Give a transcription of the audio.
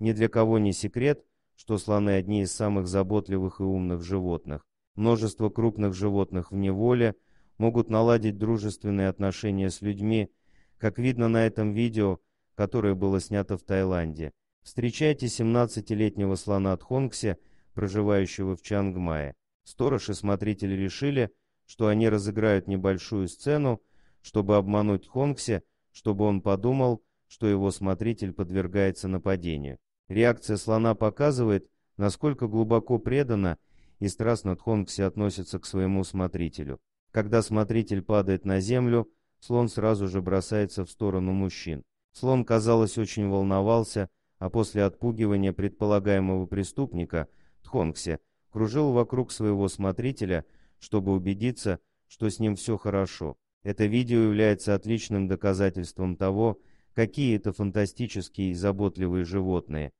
Ни для кого не секрет, что слоны одни из самых заботливых и умных животных. Множество крупных животных в неволе могут наладить дружественные отношения с людьми, как видно на этом видео, которое было снято в Таиланде. Встречайте 17-летнего слона от Хонгсе, проживающего в Чангмае. Сторож и смотритель решили, что они разыграют небольшую сцену, чтобы обмануть Хонгсе, чтобы он подумал, что его смотритель подвергается нападению. Реакция слона показывает, насколько глубоко предано и страстно Тхонгси относится к своему смотрителю. Когда смотритель падает на землю, слон сразу же бросается в сторону мужчин. Слон, казалось, очень волновался, а после отпугивания предполагаемого преступника, Тхонгси, кружил вокруг своего смотрителя, чтобы убедиться, что с ним все хорошо. Это видео является отличным доказательством того, какие это фантастические и заботливые животные –